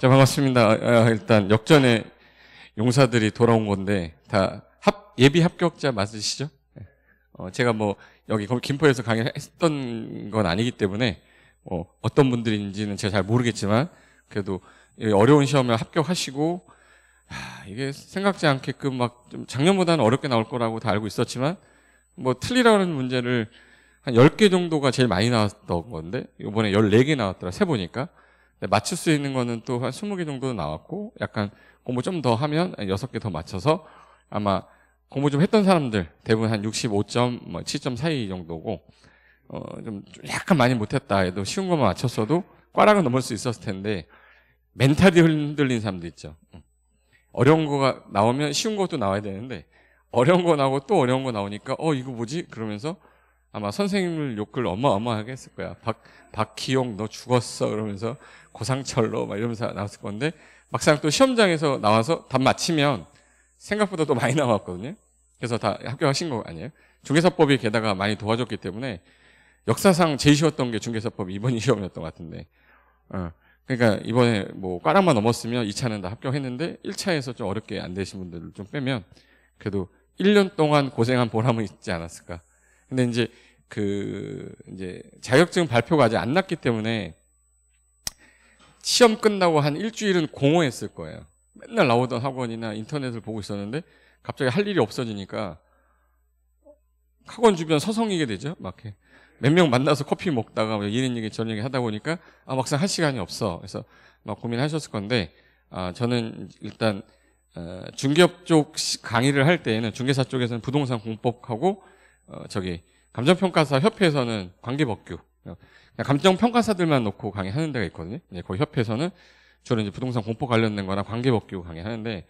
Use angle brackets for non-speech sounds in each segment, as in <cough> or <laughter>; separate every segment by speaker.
Speaker 1: 자, 반갑습니다. 아, 아 일단 역전에 용사들이 돌아온 건데 다 합, 예비 합격자 맞으시죠? 어, 제가 뭐 여기 김포에서 강의했던 건 아니기 때문에 뭐 어떤 분들인지는 제가 잘 모르겠지만 그래도 어려운 시험에 합격하시고 하, 이게 생각지 않게끔 막좀 작년보다는 어렵게 나올 거라고 다 알고 있었지만 뭐 틀리라는 문제를 한 10개 정도가 제일 많이 나왔던 건데 이번에 14개 나왔더라 세 보니까 네, 맞출 수 있는 거는 또 한 20개 정도 나왔고 약간 공부 좀 더 하면 6개 더 맞춰서 아마 공부 좀 했던 사람들 대부분 한 65점, 뭐 7점 사이 정도고 어, 좀 약간 많이 못했다 해도 쉬운 것만 맞췄어도 꽈락은 넘을 수 있었을 텐데 멘탈이 흔들린 사람도 있죠. 어려운 거가 나오면 쉬운 것도 나와야 되는데 어려운 거 나오고 또 어려운 거 나오니까 어 이거 뭐지? 그러면서 아마 선생님을 욕을 어마어마하게 했을 거야. 박, 박희용 너 죽었어. 그러면서 고상철로 막 이러면서 나왔을 건데 막상 또 시험장에서 나와서 답 맞히면 생각보다 또 많이 나왔거든요. 그래서 다 합격하신 거 아니에요? 중개사법이 게다가 많이 도와줬기 때문에 역사상 제일 쉬웠던 게 중개사법 이번 <laughs> 시험이었던 것 같은데. 어. 그러니까 이번에 뭐 까락만 넘었으면 2차는 다 합격했는데 1차에서 좀 어렵게 안 되신 분들을 좀 빼면 그래도 1년 동안 고생한 보람은 있지 않았을까. 근데 이제 그 이제 자격증 발표가 아직 안 났기 때문에 시험 끝나고 한 일주일은 공허했을 거예요. 맨날 나오던 학원이나 인터넷을 보고 있었는데 갑자기 할 일이 없어지니까 학원 주변 서성이게 되죠. 막몇명 만나서 커피 먹다가 뭐 이런 얘기 저런 얘기 하다 보니까 아 막상 할 시간이 없어. 그래서 막 고민하셨을 건데 아 저는 일단 어, 중개업 쪽 강의를 할 때에는 중개사 쪽에서는 부동산 공법하고 어, 저기 감정평가사 협회에서는 관계법규 어, 감정평가사들만 놓고 강의하는 데가 있거든요. 이제 거기 협회에서는 주로 이제 부동산 공포 관련된 거나 관계법규 강의하는데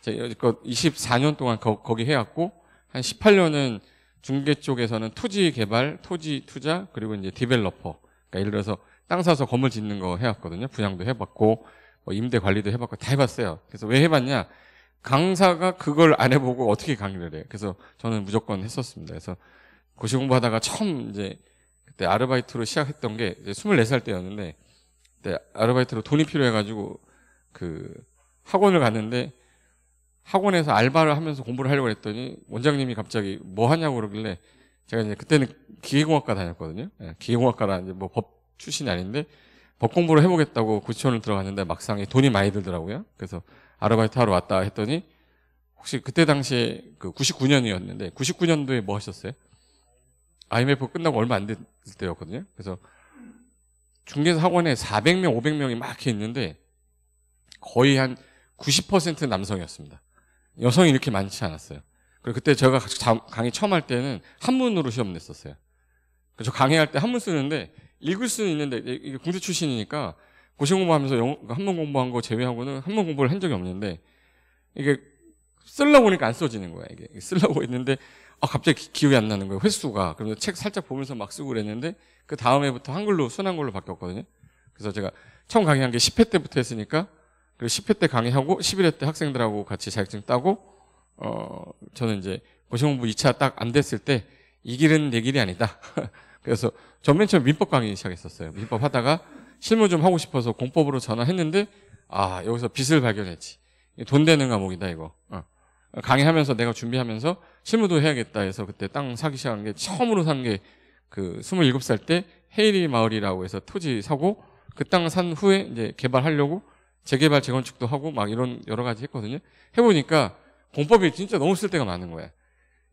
Speaker 1: 제가 여지껏 24년 동안 거, 기 해왔고 한 18년은 중개 쪽에서는 토지 개발, 토지 투자 그리고 이제 디벨로퍼 그러니까 예를 들어서 땅 사서 건물 짓는 거 해왔거든요. 분양도 해봤고 뭐 임대 관리도 해봤고 다 해봤어요. 그래서 왜 해봤냐? 강사가 그걸 안 해보고 어떻게 강의를 해요? 그래서 저는 무조건 했었습니다. 그래서 고시 공부하다가 처음 이제 그때 아르바이트로 시작했던 게 24살 때였는데 그때 아르바이트로 돈이 필요해가지고 그 학원을 갔는데 학원에서 알바를 하면서 공부를 하려고 했더니 원장님이 갑자기 뭐 하냐고 그러길래 제가 이제 그때는 기계공학과 다녔거든요. 예, 기계공학과라 이제 뭐 법 출신이 아닌데 법 공부를 해보겠다고 구치원을 들어갔는데 막상 돈이 많이 들더라고요. 그래서 아르바이트 하러 왔다 했더니 혹시 그때 당시 그 99년이었는데 99년도에 뭐 하셨어요? IMF 끝나고 얼마 안 됐을 때였거든요. 그래서 중개사 학원에 400명, 500명이 막 있는데 거의 한 90% 남성이었습니다. 여성이 이렇게 많지 않았어요. 그리고 그때 제가 강의 처음 할 때는 한문으로 시험 냈었어요. 그래서 강의할 때 한문 쓰는데 읽을 수는 있는데 이게 공대 출신이니까 고시 공부하면서 영한문 그러니까 공부한 거 제외하고는 한문 공부를 한 적이 없는데 이게 쓸라고 보니까 안 써지는 거야 이게 쓸라고 했는데 아 갑자기 기억이 안 나는 거예요 횟수가 그래서 책 살짝 보면서 막 쓰고 그랬는데 그 다음에부터 한글로 순한걸로 바뀌었거든요 그래서 제가 처음 강의한 게 10회 때부터 했으니까 그리고 10회 때 강의하고 11회 때 학생들하고 같이 자격증 따고 어 저는 이제 고시공부 2차 딱 안 됐을 때 이 길은 내 길이 아니다 <laughs> 그래서 전 맨 처음 민법 강의 시작했었어요. 민법 하다가 실무 좀 하고 싶어서 공법으로 전화했는데 아 여기서 빚을 발견했지. 돈 되는 과목이다 이거. 어. 강의하면서 내가 준비하면서 실무도 해야겠다 해서 그때 땅 사기 시작한 게 처음으로 산 게 그 27살 때 헤이리 마을이라고 해서 토지 사고 그 땅 산 후에 이제 개발하려고 재개발 재건축도 하고 막 이런 여러 가지 했거든요. 해보니까 공법이 진짜 너무 쓸 데가 많은 거야.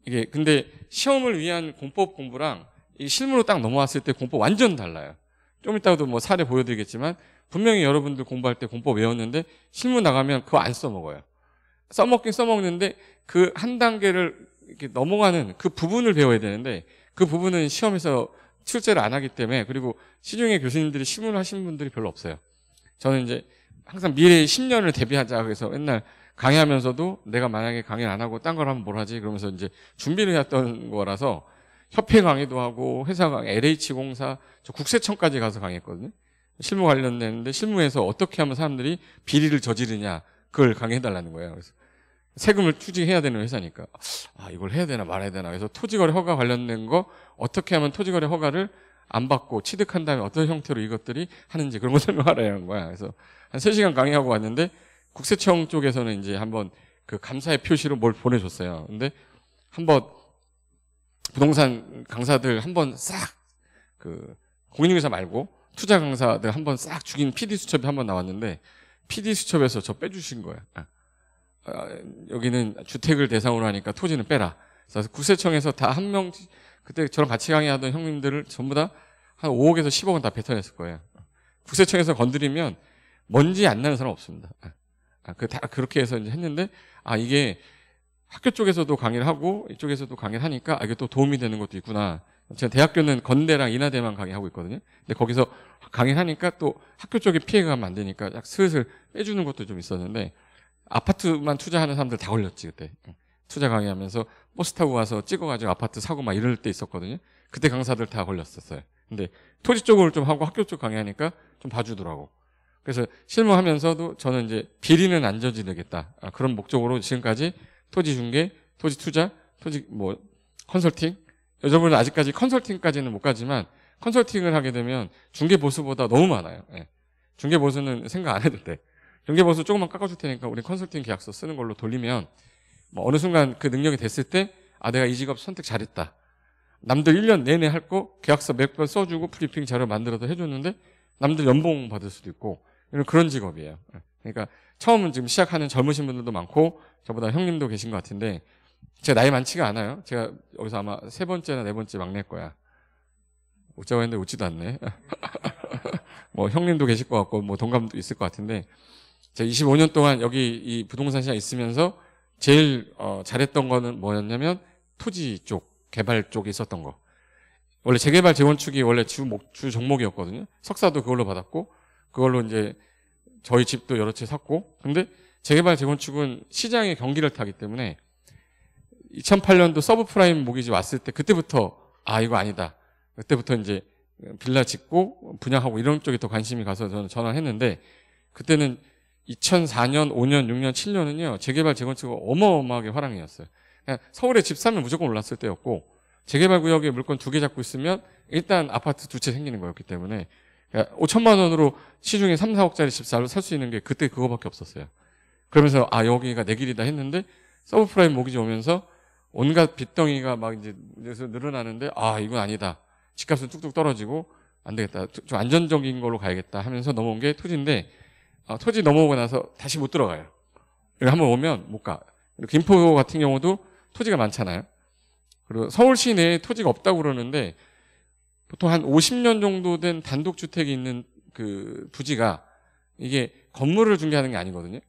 Speaker 1: 이게 근데 시험을 위한 공법 공부랑 이 실무로 딱 넘어왔을 때 공법 완전 달라요. 좀 이따가도 뭐 사례 보여드리겠지만 분명히 여러분들 공부할 때 공법 외웠는데 실무 나가면 그거 안 써먹어요. 써먹긴 써먹는데 그 한 단계를 이렇게 넘어가는 그 부분을 배워야 되는데 그 부분은 시험에서 출제를 안 하기 때문에 그리고 시중에 교수님들이 실무를 하신 분들이 별로 없어요. 저는 이제 항상 미래의 10년을 대비하자 그래서 옛날 강의하면서도 내가 만약에 강의를 안 하고 딴 걸 하면 뭘 하지 그러면서 이제 준비를 했던 거라서 협회 강의도 하고 회사 강의, LH공사, 저 국세청까지 가서 강의했거든요. 실무 관련되는데 실무에서 어떻게 하면 사람들이 비리를 저지르냐 그걸 강의해달라는 거예요. 그래서 세금을 투지해야 되는 회사니까 아 이걸 해야 되나 말아야 되나 그래서 토지거래 허가 관련된 거 어떻게 하면 토지거래 허가를 안 받고 취득한 다음에 어떤 형태로 이것들이 하는지 그런 거 <laughs> 설명하라는 거야. 그래서 한 3시간 강의하고 왔는데 국세청 쪽에서는 이제 한번 그 감사의 표시로 뭘 보내줬어요. 근데 한번 부동산 강사들 한 번 싹 그 공인중개사 말고 투자 강사들 한 번 싹 죽인 PD 수첩이 한 번 나왔는데 PD 수첩에서 저 빼주신 거야. 아, 아, 여기는 주택을 대상으로 하니까 토지는 빼라. 그래서 구세청에서 다 한 명 그때 저랑 같이 강의하던 형님들을 전부 다 한 5억에서 10억은 다 뱉어냈을 거예요. 국세청에서 건드리면 먼지 안 나는 사람 없습니다. 아, 아, 그, 다 그렇게 해서 이제 했는데, 아, 이게 학교 쪽에서도 강의를 하고 이쪽에서도 강의를 하니까 아, 이게 또 도움이 되는 것도 있구나. 제가 대학교는 건대랑 인하대만 강의하고 있거든요. 근데 거기서 강의를 하니까 또 학교 쪽에 피해가 안 되니까 약 슬슬 빼주는 것도 좀 있었는데 아파트만 투자하는 사람들 다 걸렸지 그때. 투자 강의하면서 버스 타고 가서 찍어가지고 아파트 사고 막 이럴 때 있었거든요. 그때 강사들 다 걸렸었어요. 근데 토지 쪽을 좀 하고 학교 쪽 강의하니까 좀 봐주더라고. 그래서 실무하면서도 저는 이제 비리는 안 저지르겠다. 아, 그런 목적으로 지금까지 토지 중개, 토지 투자, 토지 뭐 컨설팅. 여러분은 아직까지 컨설팅까지는 못 가지만 컨설팅을 하게 되면 중개 보수보다 너무 많아요. 예. 중개 보수는 생각 안 해도 돼. 중개 보수 조금만 깎아줄 테니까 우리 컨설팅 계약서 쓰는 걸로 돌리면 뭐 어느 순간 그 능력이 됐을 때 아 내가 이 직업 선택 잘했다. 남들 1년 내내 할 거 계약서 몇 번 써주고 프리핑 자료 만들어서 해줬는데 남들 연봉 받을 수도 있고 이런 그런 직업이에요. 예. 그러니까 처음 지금 시작하는 젊으신 분들도 많고 저보다 형님도 계신 것 같은데 제가 나이 많지가 않아요. 제가 여기서 아마 세 번째나 네 번째 막내일 거야. 웃자고 했는데 웃지도 않네. <laughs> 뭐 형님도 계실 것 같고 뭐 동감도 있을 것 같은데 제가 25년 동안 여기 이 부동산 시장 있으면서 제일 어, 잘했던 거는 뭐였냐면 토지 쪽 개발 쪽에 있었던 거. 원래 재개발 재건축이 원래 주, 목, 주 종목이었거든요. 석사도 그걸로 받았고 그걸로 이제 저희 집도 여러 채 샀고 근데 재개발 재건축은 시장의 경기를 타기 때문에 2008년도 서브프라임 모기지 왔을 때 그때부터 아 이거 아니다 그때부터 이제 빌라 짓고 분양하고 이런 쪽에 더 관심이 가서 저는 전화했는데 그때는 2004년, 5년, 6년, 7년은요 재개발 재건축이 어마어마하게 화랑이었어요. 그냥 서울에 집 사면 무조건 올랐을 때였고 재개발 구역에 물건 두 개 잡고 있으면 일단 아파트 두 채 생기는 거였기 때문에 5천만 원으로 시중에 3, 4억짜리 집 살로 살 수 있는 게 그때 그거밖에 없었어요. 그러면서 아 여기가 내 길이다 했는데 서브프라임 모기지 오면서 온갖 빚덩이가 막 이제 늘어나는데 아 이건 아니다. 집값은 뚝뚝 떨어지고 안 되겠다. 좀 안전적인 걸로 가야겠다 하면서 넘어온 게 토지인데 아, 토지 넘어오고 나서 다시 못 들어가요. 이거 한번 오면 못 가. 김포 같은 경우도 토지가 많잖아요. 그리고 서울 시내에 토지가 없다고 그러는데 보통 한 50년 정도 된 단독주택이 있는 그 부지가 이게 건물을 중개하는 게 아니거든요.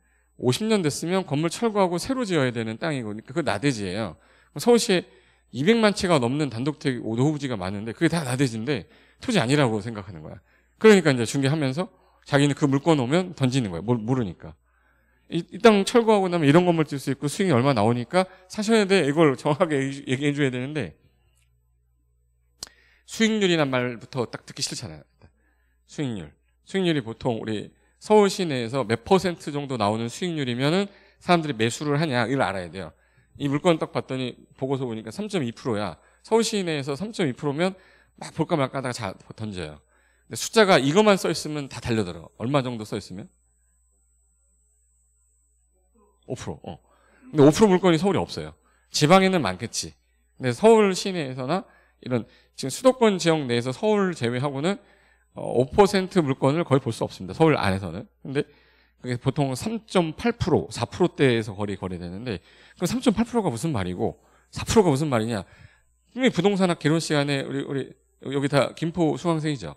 Speaker 1: 50년 됐으면 건물 철거하고 새로 지어야 되는 땅이거든요. 그거 나대지예요. 서울시에 200만 채가 넘는 단독주택 노후부지가 많은데 그게 다 나대지인데 토지 아니라고 생각하는 거야. 그러니까 이제 중개하면서 자기는 그 물건 오면 던지는 거야. 모르니까. 이 땅 철거하고 나면 이런 건물 질수 있고 수익이 얼마 나오니까 사셔야 돼. 이걸 정확하게 얘기해 줘야 되는데 수익률이란 말부터 딱 듣기 싫잖아요. 수익률. 수익률이 보통 우리 서울 시내에서 몇 퍼센트 정도 나오는 수익률이면은 사람들이 매수를 하냐 이걸 알아야 돼요. 이 물건 딱 봤더니 보고서 보니까 3.2%야. 서울 시내에서 3.2%면 막 볼까 말까 하다가 자, 던져요. 근데 숫자가 이것만 써 있으면 다 달려들어. 얼마 정도 써 있으면? 5%. 어. 근데 5% 물건이 서울에 없어요. 지방에는 많겠지. 근데 서울 시내에서나 이런 지금 수도권 지역 내에서 서울 제외하고는 5% 어, 물건을 거의 볼 수 없습니다. 서울 안에서는. 근데 그게 보통 3.8%, 4%대에서 거리 거래되는데 그 3.8%가 무슨 말이고 4%가 무슨 말이냐? 이미 부동산학 개론 시간에 우리 우리 여기 다 김포 수강생이죠.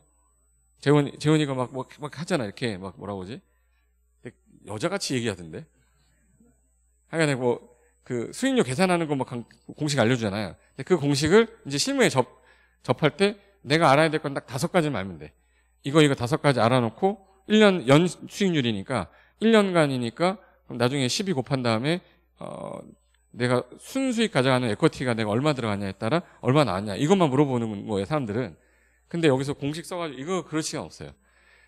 Speaker 1: 재원 재원이가 막, 막, 막 하잖아 이렇게 막 뭐라고 그지 여자같이 얘기하던데. 하여간에 뭐그 수익률 계산하는 거 막 공식 알려주잖아요. 그 공식을 이제 실무에 접, 접할 때 내가 알아야 될 건 딱 다섯 가지만 알면 돼. 이거, 이거 다섯 가지 알아놓고 1년 연 수익률이니까 1년간이니까 나중에 12 곱한 다음에 어, 내가 순수익 가져가는 에쿼티가 내가 얼마 들어갔냐에 따라 얼마 나왔냐 이것만 물어보는 거예요 사람들은 근데 여기서 공식 써가지고 이거 그럴 시간 없어요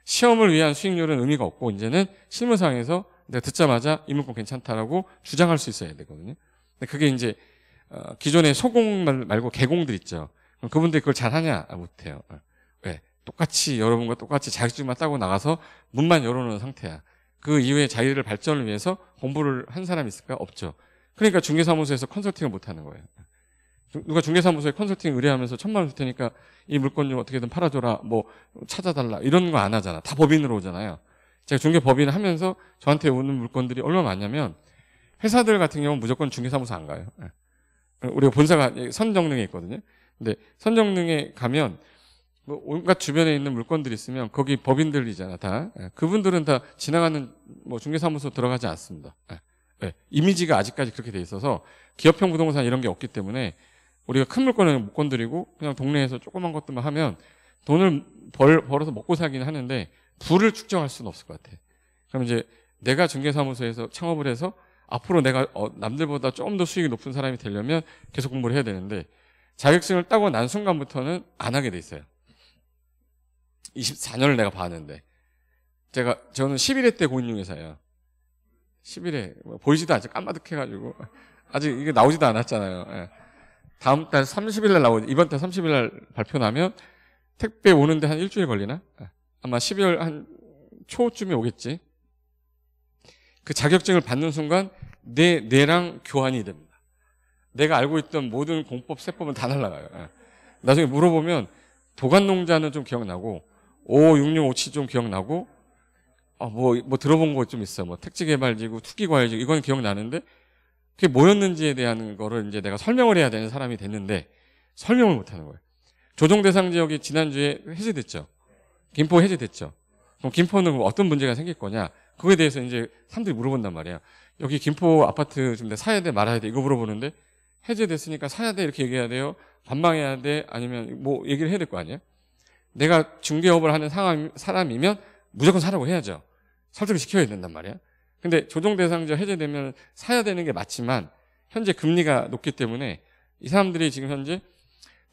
Speaker 1: 시험을 위한 수익률은 의미가 없고 이제는 실무 상에서 내가 듣자마자 이 문법 괜찮다라고 주장할 수 있어야 되거든요. 근데 그게 이제 어, 기존의 소공 말고 개공들 있죠. 그분들이 그걸 잘하냐? 아, 못해요. 어. 왜? 똑같이 여러분과 똑같이 자격증만 따고 나가서 문만 열어놓은 상태야. 그 이후에 자기를 발전을 위해서 공부를 한 사람이 있을까? 없죠. 그러니까 중개사무소에서 컨설팅을 못하는 거예요. 누가 중개사무소에 컨설팅 의뢰하면서 천만 원줄 테니까 이 물건 좀 어떻게든 팔아줘라, 뭐 찾아달라 이런 거 안 하잖아. 다 법인으로 오잖아요. 제가 중개법인 하면서 저한테 오는 물건들이 얼마나 많냐면 회사들 같은 경우는 무조건 중개사무소 안 가요. 예. 우리가 본사가 선정릉에 있거든요. 근데 선정릉에 가면 뭐 온갖 주변에 있는 물건들이 있으면 거기 법인들이잖아 다. 예. 그분들은 다 지나가는 뭐 중개사무소 들어가지 않습니다. 예. 이미지가 아직까지 그렇게 돼 있어서 기업형 부동산 이런 게 없기 때문에 우리가 큰물건을못 건드리고 그냥 동네에서 조그만 것들만 하면 돈을 벌, 벌어서 먹고 살기는 하는데 부를 측정할 수는 없을 것 같아. 그럼 이제 내가 중개사무소에서 창업을 해서 앞으로 내가 어, 남들보다 좀더 수익이 높은 사람이 되려면 계속 공부를 해야 되는데 자격증을 따고 난 순간부터는 안 하게 돼 있어요. 24년을 내가 봤는데 제가 저는 11회 때 고인중개사예요. 11회 뭐 보이지도 않죠. 까마득해가지고 아직 이게 나오지도 않았잖아요. 예. 다음 달 30일 날 나오죠. 이번 달 30일 날 발표 나면 택배 오는데 한 일주일 걸리나? 예. 아마 12월 한 초쯤에 오겠지. 그 자격증을 받는 순간 내 뇌랑 교환이 됩니다. 내가 알고 있던 모든 공법, 세법은 다 날라가요. 예. 나중에 물어보면 도관농자는 좀 기억나고 5667 5좀 기억나고 아, 뭐, 뭐 들어본 거 좀 있어. 뭐 택지개발지구, 투기과열지구 이건 기억나는데 그게 뭐였는지에 대한 거를 이제 내가 설명을 해야 되는 사람이 됐는데 설명을 못 하는 거예요. 조정 대상 지역이 지난주에 해제됐죠. 김포 해제됐죠. 그럼 김포는 뭐 어떤 문제가 생길 거냐? 그거에 대해서 이제 사람들이 물어본단 말이에요. 여기 김포 아파트 좀 사야 돼 말아야 돼 이거 물어보는데 해제됐으니까 사야 돼 이렇게 얘기해야 돼요. 반망해야 돼 아니면 뭐 얘기를 해야 될 거 아니에요? 내가 중개업을 하는 사람이면 무조건 사라고 해야죠. 설득을 시켜야 된단 말이야. 근데 조정 대상자 해제되면 사야 되는 게 맞지만 현재 금리가 높기 때문에 이 사람들이 지금 현재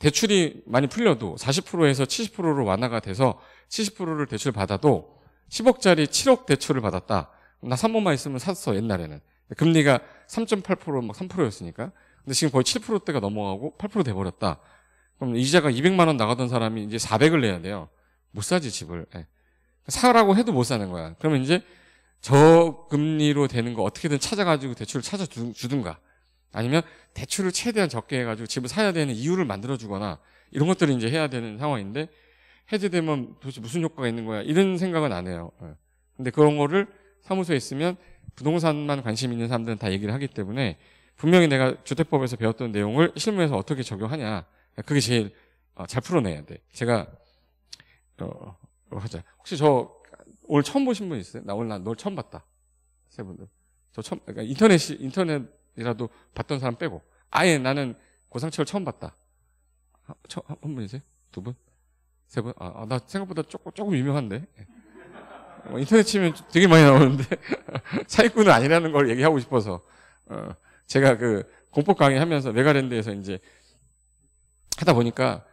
Speaker 1: 대출이 많이 풀려도 40%에서 70%로 완화가 돼서 70%를 대출 받아도 10억짜리 7억 대출을 받았다. 나3번만 있으면 샀어 옛날에는. 금리가 3.8%막 3%였으니까. 근데 지금 거의 7%대가 넘어가고 8% 돼버렸다. 그럼 이자가 200만 원 나가던 사람이 이제 400을 내야 돼요. 못 사지 집을. 예. 사라고 해도 못 사는 거야. 그러면 이제 저금리로 되는 거 어떻게든 찾아가지고 대출을 찾아주든가. 아니면 대출을 최대한 적게 해가지고 집을 사야 되는 이유를 만들어주거나 이런 것들을 이제 해야 되는 상황인데 해제되면 도대체 무슨 효과가 있는 거야 이런 생각은 안 해요. 예. 근데 그런 거를 사무소에 있으면 부동산만 관심 있는 사람들은 다 얘기를 하기 때문에 분명히 내가 주택법에서 배웠던 내용을 실무에서 어떻게 적용하냐 그게 제일 어, 잘 풀어내야 돼. 제가 어, 어, 하자. 혹시 저 오늘 처음 보신 분 있어요? 나 오늘 나 널 처음 봤다. 세 분들. 저 처음 그러니까 인터넷 인터넷 이라도 봤던 사람 빼고 아예 나는 고상철을 처음 봤다. 아, 한, 한 분이세요? 두 분? 세 분? 아, 아 나 생각보다 조금, 조금 유명한데. 예. 뭐 인터넷 치면 되게 많이 나오는데. <laughs> 사기꾼은 아니라는 걸 얘기하고 싶어서. 어, 제가 그 공법 강의 하면서 메가랜드에서 이제 하다 보니까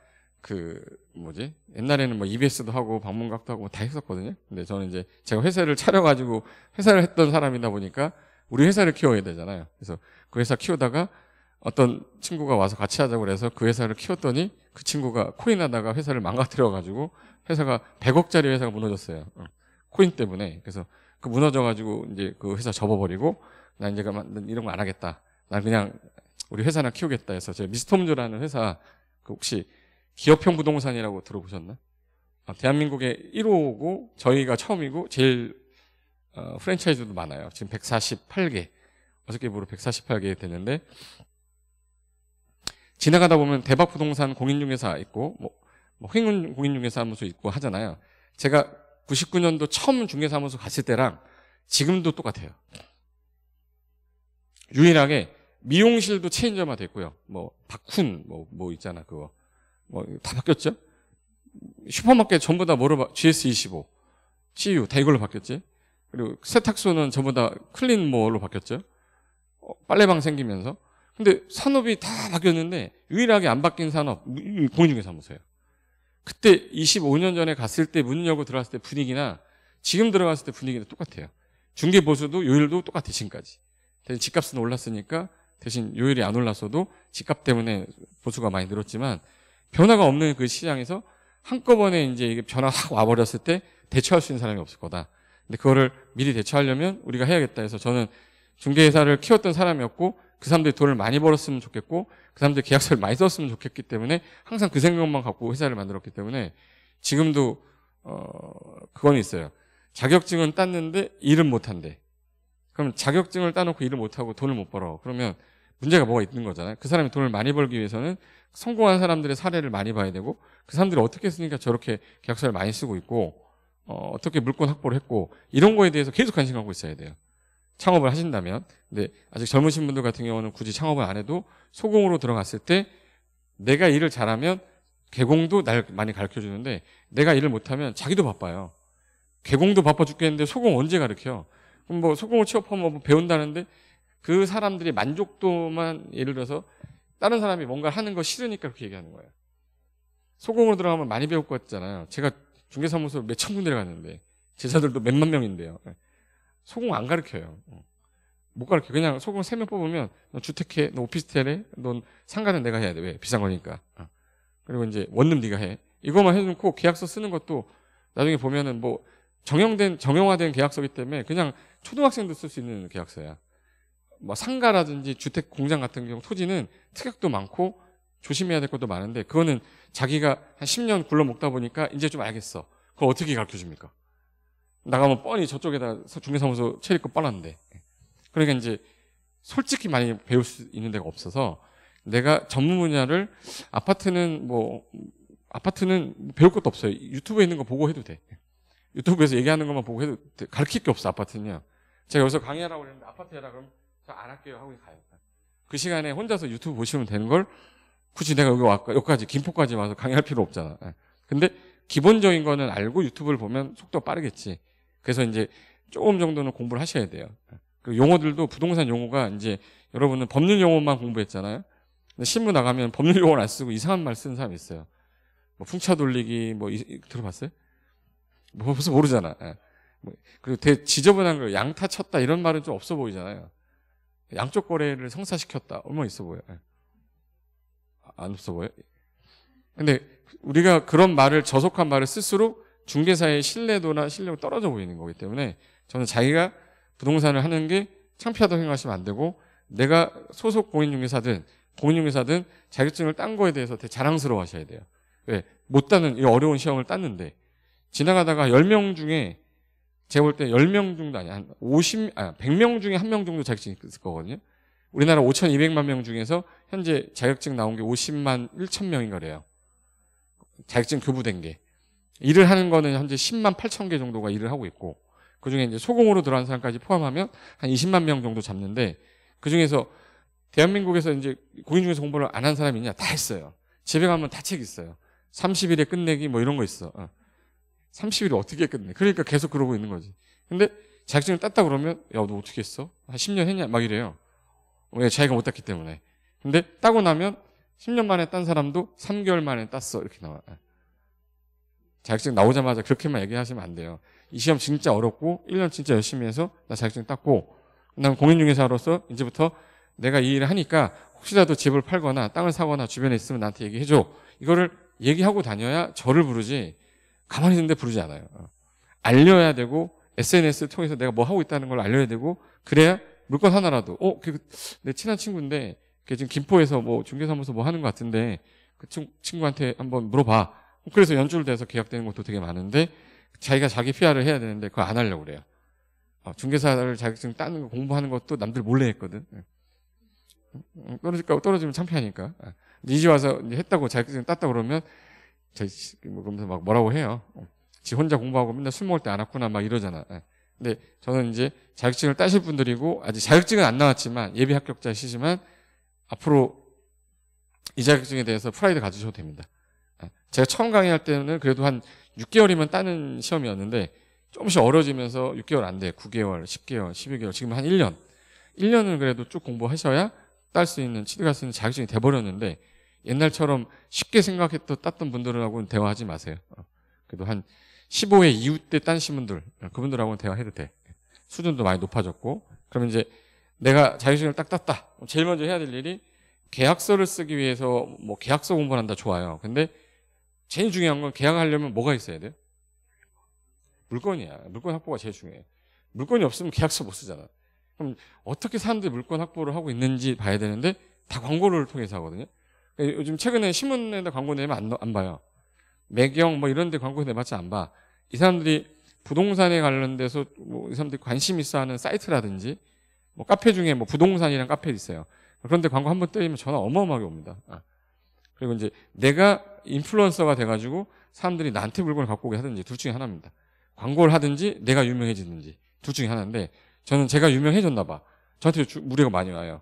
Speaker 1: 그 뭐지 옛날에는 뭐 EBS도 하고 방문각도 하고 뭐 다 했었거든요. 근데 저는 이제 제가 회사를 차려가지고 회사를 했던 사람이다 보니까 우리 회사를 키워야 되잖아요. 그래서 그 회사 키우다가 어떤 친구가 와서 같이 하자고 그래서 그 회사를 키웠더니 그 친구가 코인하다가 회사를 망가뜨려가지고 회사가 100억짜리 회사가 무너졌어요. 어, 코인 때문에. 그래서 그 무너져가지고 이제 그 회사 접어버리고 난 이제 그만 이런 거 안 하겠다. 난 그냥 우리 회사나 키우겠다 해서 제가 미스톰즈라는 회사 그 혹시 기업형 부동산이라고 들어보셨나? 아, 대한민국의 1호고 저희가 처음이고 제일 어, 프랜차이즈도 많아요. 지금 148개. 어저께 부로 148개 됐는데 지나가다 보면 대박 부동산 공인중개사 있고 뭐, 뭐 횡운 공인중개사무소 있고 하잖아요. 제가 99년도 처음 중개사무소 갔을 때랑 지금도 똑같아요. 유일하게 미용실도 체인점화 됐고요. 뭐 박훈 뭐, 뭐 있잖아 그거 뭐다 바뀌었죠. 슈퍼마켓 전부 다 뭐로 GS25, CU 다 이걸로 바뀌었지. 그리고 세탁소는 전부 다 클린 모어로 바뀌었죠. 어, 빨래방 생기면서. 근데 산업이 다 바뀌었는데 유일하게 안 바뀐 산업 공인중개사 보세요. 그때 25년 전에 갔을 때 문 열고 들어갔을 때 분위기나 지금 들어갔을 때분위기도 똑같아요. 중개 보수도 요일도 똑같아 지금까지. 대신 집값은 올랐으니까 대신 요일이안 올랐어도 집값 때문에 보수가 많이 늘었지만 변화가 없는 그 시장에서 한꺼번에 이제 이게 변화 확 와버렸을 때 대처할 수 있는 사람이 없을 거다. 근데 그거를 미리 대처하려면 우리가 해야겠다 해서 저는 중개회사를 키웠던 사람이었고 그 사람들이 돈을 많이 벌었으면 좋겠고 그 사람들이 계약서를 많이 썼으면 좋겠기 때문에 항상 그 생각만 갖고 회사를 만들었기 때문에 지금도 어 그건 있어요. 자격증은 땄는데 일은 못한대. 그럼 자격증을 따놓고 일을 못하고 돈을 못 벌어. 그러면 문제가 뭐가 있는 거잖아요. 그 사람이 돈을 많이 벌기 위해서는 성공한 사람들의 사례를 많이 봐야 되고 그 사람들이 어떻게 했으니까 저렇게 계약서를 많이 쓰고 있고 어, 떻게 물권 확보를 했고 이런 거에 대해서 계속 관심 갖고 있어야 돼요. 창업을 하신다면 근데 아직 젊으신 분들 같은 경우는 굳이 창업을 안 해도 소공으로 들어갔을 때 내가 일을 잘하면 개공도 날 많이 가르쳐 주는데 내가 일을 못하면 자기도 바빠요. 개공도 바빠 죽겠는데 소공 언제 가르켜? 그럼 뭐 소공을 취업하면 뭐 배운다는데 그 사람들이 만족도만 예를 들어서 다른 사람이 뭔가 하는 거 싫으니까 그렇게 얘기하는 거예요. 소공으로 들어가면 많이 배울 것 같잖아요. 제가 중개사무소 몇천 군데를 갔는데 제자들도 몇만 명인데요. 예. 소공 안 가르쳐요. 어. 못 가르쳐. 그냥 소공 세 명 뽑으면 넌 주택해, 넌오피스텔에넌 상가는 내가 해야 돼. 왜? 비싼 거니까. 어. 그리고 이제 원룸 네가 해. 이것만 해놓고 계약서 쓰는 것도 나중에 보면은 뭐 정형된 정형화된 계약서기 때문에 그냥 초등학생도 쓸 수 있는 계약서야. 뭐 상가라든지 주택 공장 같은 경우 토지는 특약도 많고 조심해야 될 것도 많은데 그거는 자기가 한 10년 굴러먹다 보니까 이제 좀 알겠어. 그거 어떻게 가르쳐 줍니까? 나가면 뻔히 저쪽에다 중개사무소 체리고 뻔한데. 그러니까 이제 솔직히 많이 배울 수 있는 데가 없어서 내가 전문 분야를 아파트는 뭐 아파트는 배울 것도 없어요. 유튜브에 있는 거 보고 해도 돼. 유튜브에서 얘기하는 것만 보고 해도 돼. 가르칠 게 없어 아파트는요. 제가 여기서 강의하라고 그랬는데 아파트 해라 그럼면저안 할게요 하고 가요. 그 시간에 혼자서 유튜브 보시면 되는 걸 굳이 내가 여기 왔까 여기까지 김포까지 와서 강의할 필요 없잖아. 예. 근데 기본적인 거는 알고 유튜브를 보면 속도가 빠르겠지. 그래서 이제 조금 정도는 공부를 하셔야 돼요. 예. 그 용어들도 부동산 용어가 이제 여러분은 법률 용어만 공부했잖아요. 근데 신문 나가면 법률 용어를 안 쓰고 이상한 말 쓰는 사람 있어요. 뭐 풍차 돌리기 뭐 이, 들어봤어요? 뭐 벌써 모르잖아. 예. 뭐 그리고 되 지저분한 거 양타 쳤다 이런 말은 좀 없어 보이잖아요. 양쪽 거래를 성사시켰다 얼마 뭐 있어 보여. 요안 없어 보여? 근데 우리가 그런 말을 저속한 말을 쓸수록 중개사의 신뢰도나 신뢰가 떨어져 보이는 거기 때문에 저는 자기가 부동산을 하는 게 창피하다고 생각하시면 안 되고 내가 소속 공인중개사든 공인중개사든 자격증을 딴 거에 대해서 되게 자랑스러워 하셔야 돼요. 왜? 못 따는 이 어려운 시험을 땄는데 지나가다가 10명 중에 제가 볼 때 10명 중도 아니 한 50, 아 100명 중에 한 명 정도 자격증이 있을 거거든요. 우리나라 5,200만 명 중에서 현재 자격증 나온 게 50만 1천 명인거래요. 자격증 교부된 게. 일을 하는 거는 현재 10만 8천 개 정도가 일을 하고 있고, 그 중에 이제 소공으로 들어간 사람까지 포함하면 한 20만 명 정도 잡는데, 그 중에서 대한민국에서 이제 공인중개사 공부를 안 한 사람이 있냐? 다 했어요. 집에 가면 다 책 있어요. 30일에 끝내기 뭐 이런 거 있어. 어. 30일에 어떻게 끝내? 그러니까 계속 그러고 있는 거지. 근데 자격증을 땄다 그러면 야 너 어떻게 했어? 한 10년 했냐? 막 이래요. 왜 자기가 못 땄기 때문에. 근데 따고 나면 10년 만에 딴 사람도 3개월 만에 땄어. 이렇게 나와 예. 자격증 나오자마자 그렇게만 얘기하시면 안 돼요. 이 시험 진짜 어렵고 1년 진짜 열심히 해서 나 자격증 땄고 그다난 공인중개사로서 이제부터 내가 이 일을 하니까 혹시라도 집을 팔거나 땅을 사거나 주변에 있으면 나한테 얘기해줘. 이거를 얘기하고 다녀야 저를 부르지 가만히 있는데 부르지 않아요. 어. 알려야 되고 s n s 통해서 내가 뭐 하고 있다는 걸 알려야 되고 그래야 물건 하나라도 어, 그, 내 친한 친구인데 지금 김포에서 뭐 중개사무소 뭐 하는 것 같은데 그 친, 구한테 한번 물어봐. 뭐 그래서 연줄돼서 계약되는 것도 되게 많은데 자기가 자기 피아를 해야 되는데 그거 안 하려고 그래요. 어, 중개사를 자격증 따는 거 공부하는 것도 남들 몰래 했거든. 떨어질까 떨어지면 창피하니까. 아, 이제 와서 이제 했다고 자격증 땄다 그러면 저희 뭐 그러면서 막 뭐라고 해요. 지 혼자 공부하고 맨날 술 먹을 때 안 왔구나 막 이러잖아. 근데 저는 이제 자격증을 따실 분들이고 아직 자격증은 안 나왔지만 예비 합격자시지만 앞으로 이 자격증에 대해서 프라이드 가지셔도 됩니다. 예. 제가 처음 강의할 때는 그래도 한 6개월이면 따는 시험이었는데 조금씩 어려지면서 6개월 안 돼. 9개월, 10개월, 11개월, 지금 한 1년. 1년은 그래도 쭉 공부하셔야 딸 수 있는, 취득할 수 있는 자격증이 돼버렸는데 옛날처럼 쉽게 생각했던 땄던 분들하고는 대화하지 마세요. 어. 그래도 한 15회 이후 때 딴 시분들, 어, 그분들하고는 대화해도 돼. 예. 수준도 많이 높아졌고, 그러면 이제 내가 자유시간을 딱 땄다. 제일 먼저 해야 될 일이 계약서를 쓰기 위해서 뭐 계약서 공부를 한다 좋아요. 근데 제일 중요한 건 계약하려면 뭐가 있어야 돼요? 물건이야. 물건 확보가 제일 중요해. 물건이 없으면 계약서 못 쓰잖아. 그럼 어떻게 사람들이 물건 확보를 하고 있는지 봐야 되는데 다 광고를 통해서 하거든요. 요즘 최근에 신문에다 광고 내면 안, 안 봐요. 매경 뭐 이런 데 광고 내봤자 안 봐. 이 사람들이 부동산에 관련돼서 뭐 이 사람들이 관심 있어 하는 사이트라든지 뭐 카페 중에 뭐 부동산이란 카페 있어요. 그런데 광고 한번 때리면 전화 어마어마하게 옵니다. 아. 그리고 이제 내가 인플루언서가 돼가지고 사람들이 나한테 물건을 갖고 오게 하든지 둘 중에 하나입니다. 광고를 하든지 내가 유명해지든지 둘 중에 하나인데 저는 제가 유명해졌나 봐. 저한테 무례가 많이 와요.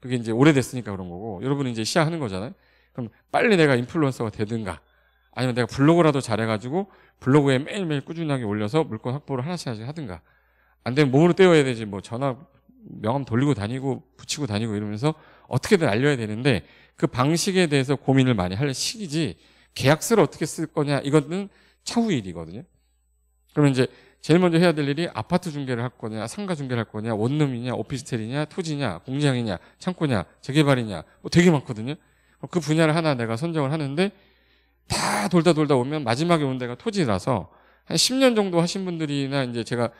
Speaker 1: 그게 이제 오래됐으니까 그런 거고 여러분이 이제 시작하는 거잖아요. 그럼 빨리 내가 인플루언서가 되든가 아니면 내가 블로그라도 잘해가지고 블로그에 매일매일 꾸준하게 올려서 물건 확보를 하나씩 하나씩 하든가 안 되면 뭐로 떼어야 되지 뭐 전화 명함 돌리고 다니고 붙이고 다니고 이러면서 어떻게든 알려야 되는데 그 방식에 대해서 고민을 많이 할 시기지 계약서를 어떻게 쓸 거냐 이거는 차후 일이거든요. 그러면 이제 제일 먼저 해야 될 일이 아파트 중개를 할 거냐, 상가 중개를 할 거냐, 원룸이냐, 오피스텔이냐, 토지냐, 공장이냐, 창고냐, 재개발이냐, 뭐 되게 많거든요. 그 분야를 하나 내가 선정을 하는데 다 돌다 돌다 오면 마지막에 온 데가 토지라서 한 10년 정도 하신 분들이나 이제 제가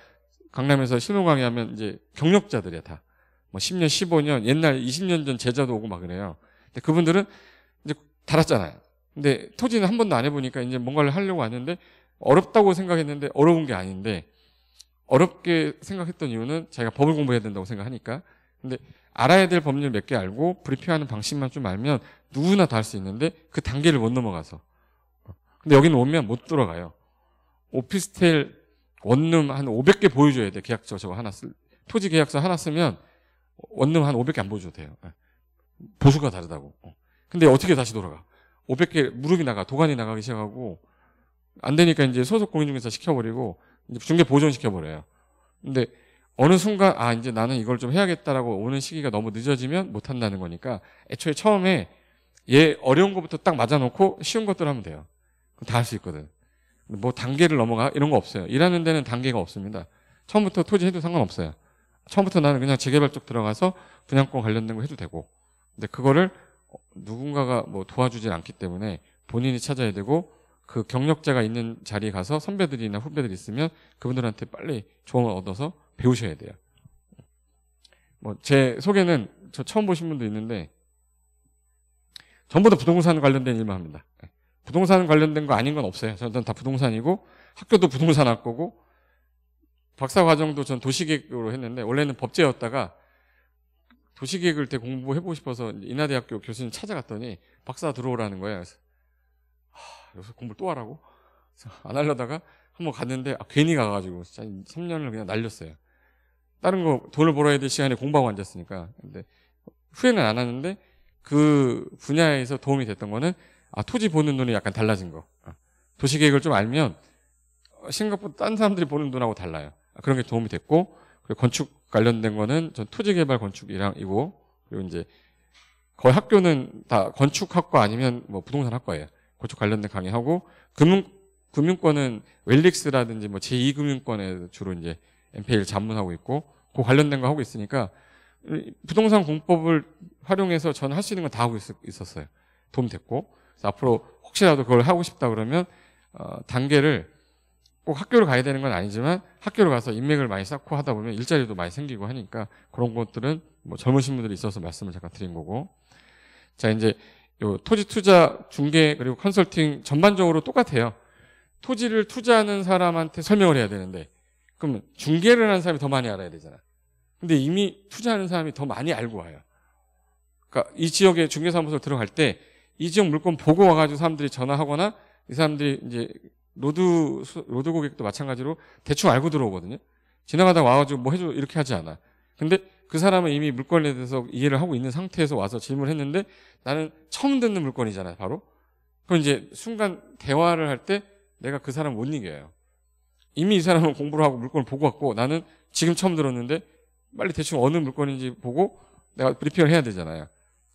Speaker 1: 강남에서 신호 강의하면 이제 경력자들이야 다. 뭐 10년, 15년, 옛날 20년 전 제자도 오고 막 그래요. 근데 그분들은 이제 달았잖아요. 근데 토지는 한 번도 안 해보니까 이제 뭔가를 하려고 하는데 어렵다고 생각했는데 어려운 게 아닌데 어렵게 생각했던 이유는 자기가 법을 공부해야 된다고 생각하니까. 근데 알아야 될 법률 몇 개 알고 브리핑하는 방식만 좀 알면 누구나 다 할 수 있는데 그 단계를 못 넘어가서. 근데 여기는 오면 못 들어가요. 오피스텔 원룸 한 500개 보여줘야 돼. 계약서 저거 하나 쓸. 토지 계약서 하나 쓰면 원룸 한 500개 안 보여줘도 돼요. 예. 보수가 다르다고. 어. 근데 어떻게 다시 돌아가? 500개 무릎이 나가, 도관이 나가기 시작하고 안 되니까 이제 소속 공인중개사 시켜버리고 이제 중개 보존 시켜버려요. 근데 어느 순간 아 이제 나는 이걸 좀 해야겠다라고 오는 시기가 너무 늦어지면 못 한다는 거니까 애초에 처음에 얘 어려운 것부터 딱 맞아놓고 쉬운 것들 하면 돼요. 다 할 수 있거든. 뭐 단계를 넘어가 이런 거 없어요. 일하는 데는 단계가 없습니다. 처음부터 토지 해도 상관없어요. 처음부터 나는 그냥 재개발 쪽 들어가서 분양권 관련된 거 해도 되고. 근데 그거를 누군가가 뭐 도와주질 않기 때문에 본인이 찾아야 되고 그 경력자가 있는 자리에 가서 선배들이나 후배들이 있으면 그분들한테 빨리 조언을 얻어서 배우셔야 돼요. 뭐 제 소개는 저 처음 보신 분도 있는데 전부 다 부동산 관련된 일만 합니다. 부동산 관련된 거 아닌 건 없어요. 저는 다 부동산이고 학교도 부동산학 거고 박사 과정도 전 도시계획으로 했는데 원래는 법제였다가 도시계획을 때 공부해보고 싶어서 인하대학교 교수님 찾아갔더니 박사 들어오라는 거예요. 그래서 하, 여기서 공부를 또 하라고? 안 하려다가 한번 갔는데 아, 괜히 가가지고 진짜 3년을 그냥 날렸어요. 다른 거 돈을 벌어야 될 시간에 공부하고 앉았으니까. 근데 후회는 안 하는데 그 분야에서 도움이 됐던 거는 아, 토지 보는 눈이 약간 달라진 거. 어. 도시계획을 좀 알면 생각보다 어, 딴 사람들이 보는 눈하고 달라요. 아, 그런 게 도움이 됐고 그리고 건축 관련된 거는 전 토지개발 건축이랑이고 그리고 이제 거의 학교는 다 건축학과 아니면 뭐 부동산 학과예요. 건축 관련된 강의하고 금융 금융권은 웰릭스라든지 뭐 제2금융권에 주로 이제 MPL 잡문하고 있고 그 관련된 거 하고 있으니까 부동산 공법을 활용해서 저는 할수 있는 건 다 하고 있었어요. 도움 됐고 앞으로 혹시라도 그걸 하고 싶다 그러면 어, 단계를 꼭 학교를 가야 되는 건 아니지만 학교를 가서 인맥을 많이 쌓고 하다 보면 일자리도 많이 생기고 하니까 그런 것들은 뭐 젊으신 분들이 있어서 말씀을 잠깐 드린 거고 자 이제 요 토지 투자 중개 그리고 컨설팅 전반적으로 똑같아요 토지를 투자하는 사람한테 설명을 해야 되는데 그럼 중개를 하는 사람이 더 많이 알아야 되잖아 근데 이미 투자하는 사람이 더 많이 알고 와요 그러니까 이 지역에 중개사무소 들어갈 때이 지역 물건 보고 와가지고 사람들이 전화하거나 이 사람들이 이제 로드 로드 고객도 마찬가지로 대충 알고 들어오거든요. 지나가다 와가지고 뭐 해줘 이렇게 하지 않아. 근데 그 사람은 이미 물건에 대해서 이해를 하고 있는 상태에서 와서 질문했는데 을 나는 처음 듣는 물건이잖아요. 바로 그럼 이제 순간 대화를 할 때 내가 그 사람 못 이겨요. 이미 이 사람은 공부를 하고 물건을 보고 왔고 나는 지금 처음 들었는데 빨리 대충 어느 물건인지 보고 내가 브리핑을 해야 되잖아요.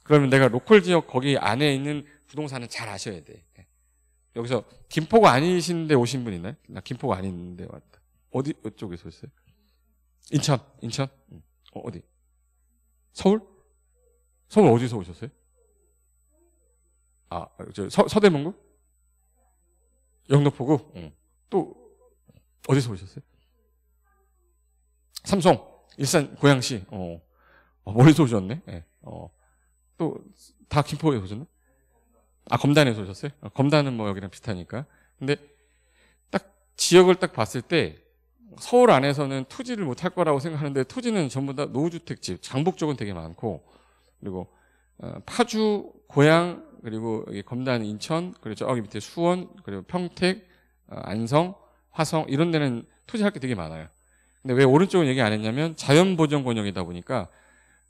Speaker 1: 그러면 내가 로컬 지역 거기 안에 있는 부동산은 잘 아셔야 돼. 여기서 김포가 아니신데 오신 분 있나요? 나 김포가 아닌데 왔다. 어디 쪽에서 오어요 인천, 인천. 어, 어디? 서울? 서울 어디서 오셨어요? 아, 저 서, 서대문구? 영등포구? 응. 또 어디서 오셨어요? 삼성, 일산, 고양시. 어, 어 멀리서 오셨네. 네. 어. 또다 김포에서 오셨나? 아 검단에서 오셨어요? 아, 검단은 뭐 여기랑 비슷하니까. 근데 딱 지역을 딱 봤을 때 서울 안에서는 토지를 못할 거라고 생각하는데 토지는 전부 다 노후주택집, 장복 쪽은 되게 많고 그리고 어, 파주, 고향 그리고 여기 검단 인천 그리고 저기 밑에 수원 그리고 평택, 어, 안성, 화성 이런 데는 토지 할게 되게 많아요. 근데 왜 오른쪽은 얘기 안 했냐면 자연보전 권역이다 보니까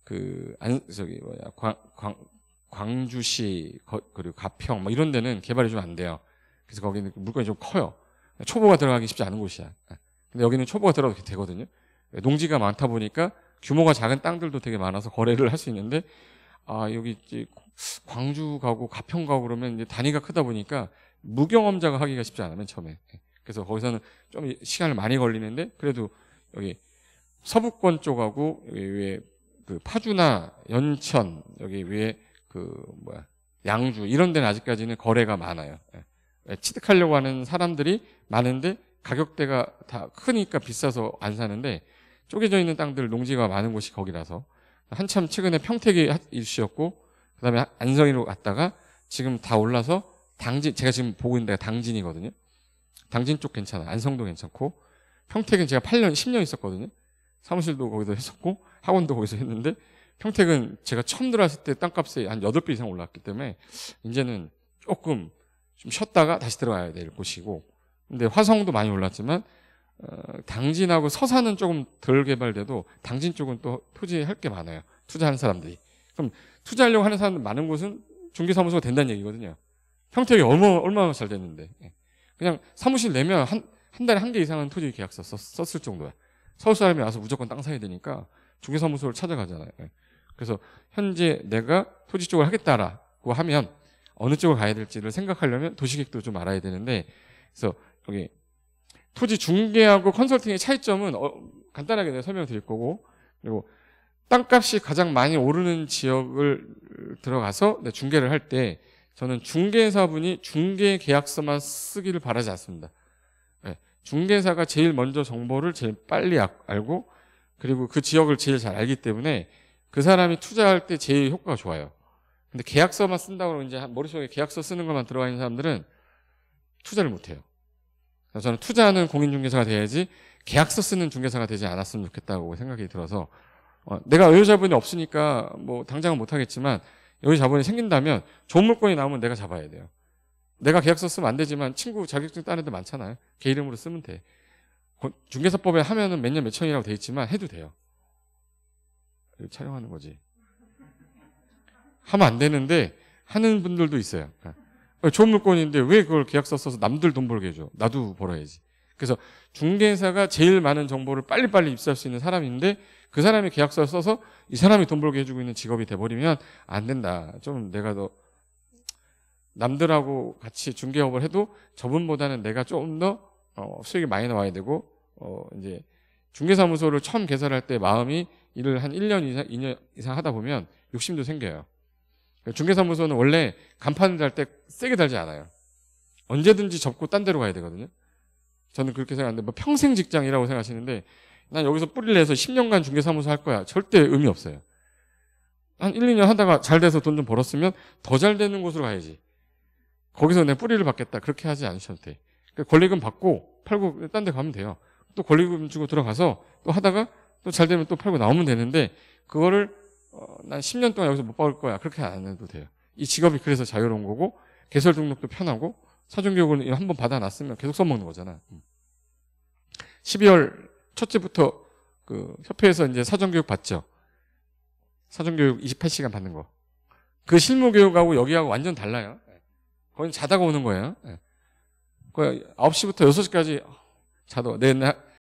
Speaker 1: 그안 저기 뭐야 광, 광 광주시 거, 그리고 가평 뭐 이런 데는 개발이 좀 안 돼요. 그래서 거기는 물건이 좀 커요. 초보가 들어가기 쉽지 않은 곳이야. 아, 근데 여기는 초보가 들어가도 되거든요. 농지가 많다 보니까 규모가 작은 땅들도 되게 많아서 거래를 할 수 있는데 아 여기 광주 가고 가평 가고 그러면 이제 단위가 크다 보니까 무경험자가 하기가 쉽지 않으면 처음에 예. 그래서 거기서는 좀 시간을 많이 걸리는데 그래도 여기 서부권 쪽하고 여기 위에 그 파주나 연천 여기 위에 그 뭐야 양주 이런 데는 아직까지는 거래가 많아요. 예. 예, 취득하려고 하는 사람들이 많은데 가격대가 다 크니까 비싸서 안 사는데 쪼개져 있는 땅들 농지가 많은 곳이 거기라서 한참 최근에 평택이 이슈였고 그다음에 안성이로 갔다가 지금 다 올라서 당진 제가 지금 보고 있는 데가 당진이거든요. 당진 쪽 괜찮아. 안성도 괜찮고 평택은 제가 8년 10년 있었거든요. 사무실도 거기서 했었고 학원도 거기서 했는데 평택은 제가 처음 들어왔을 때 땅값이 한 8배 이상 올랐기 때문에 이제는 조금 좀 쉬었다가 다시 들어가야 될 곳이고 근데 화성도 많이 올랐지만 어, 당진하고 서산은 조금 덜 개발돼도 당진 쪽은 또 토지할 게 많아요 투자하는 사람들이 그럼 투자하려고 하는 사람 많은 곳은 중개사무소가 된다는 얘기거든요 평택이 얼마, 얼마나 잘 됐는데 예. 그냥 사무실 내면 한, 한 달에 한 개 이상은 토지 계약서 썼, 썼을 정도야 서울 사람이 와서 무조건 땅 사야 되니까 중개사무소를 찾아가잖아요. 예. 그래서 현재 내가 토지 쪽을 하겠다라고 하면 어느 쪽을 가야 될지를 생각하려면 도시계획도 좀 알아야 되는데 그래서 여기 토지 중개하고 컨설팅의 차이점은 어, 간단하게 설명을 드릴 거고 그리고 땅값이 가장 많이 오르는 지역을 들어가서 중개를 할 때 저는 중개사분이 중개 계약서만 쓰기를 바라지 않습니다. 예. 중개사가 제일 먼저 정보를 제일 빨리 알고 그리고 그 지역을 제일 잘 알기 때문에 그 사람이 투자할 때 제일 효과가 좋아요. 근데 계약서만 쓴다고 이제 머릿속에 계약서 쓰는 것만 들어가 있는 사람들은 투자를 못해요. 그래서 저는 투자하는 공인중개사가 돼야지 계약서 쓰는 중개사가 되지 않았으면 좋겠다고 생각이 들어서 어, 내가 의료자본이 없으니까 뭐 당장은 못하겠지만 의료자본이 생긴다면 좋은 물건이 나오면 내가 잡아야 돼요. 내가 계약서 쓰면 안 되지만 친구 자격증 따는 데 많잖아요. 걔 이름으로 쓰면 돼. 중개사법에 하면은 몇 년 몇천이라고 돼 있지만 해도 돼요. 촬영하는 거지. 하면 안 되는데 하는 분들도 있어요. 예. 어, 좋은 물건인데 왜 그걸 계약서 써서 남들 돈 벌게 해줘? 나도 벌어야지. 그래서 중개사가 제일 많은 정보를 빨리빨리 입수할 수 있는 사람인데 그 사람이 계약서를 써서 이 사람이 돈 벌게 해주고 있는 직업이 돼버리면 안 된다. 좀 내가 더 남들하고 같이 중개업을 해도 저분보다는 내가 조금 더 어, 수익이 많이 나와야 되고 어 이제 중개사무소를 처음 개설할 때 마음이 일을 한 1년 이상, 2년 이상 하다 보면 욕심도 생겨요. 그러니까 중개사무소는 원래 간판을 달 때 세게 달지 않아요. 언제든지 접고 딴 데로 가야 되거든요. 저는 그렇게 생각하는데 뭐 평생 직장이라고 생각하시는데 난 여기서 뿌리를 내서 10년간 중개사무소 할 거야. 절대 의미 없어요. 한 1, 2년 하다가 잘 돼서 돈 좀 벌었으면 더 잘 되는 곳으로 가야지. 거기서 내 뿌리를 받겠다. 그렇게 하지 않으셔도 돼. 그러니까 권리금 받고 팔고 딴 데 가면 돼요. 또 권리금 주고 들어가서 또 하다가 또 잘 되면 또 팔고 나오면 되는데 그거를 어, 난 10년 동안 여기서 못받을 거야. 그렇게 안 해도 돼요. 이 직업이 그래서 자유로운 거고 개설 등록도 편하고 사전교육을 한번 받아놨으면 계속 써먹는 거잖아. 12월 음. 첫째부터 그 협회에서 이제 사전교육 받죠. 사전교육 28시간 받는 거. 그 실무교육하고 여기하고 완전 달라요. 예. 거긴 자다가 오는 거예요. 9시부터 예. 6시까지 자동내나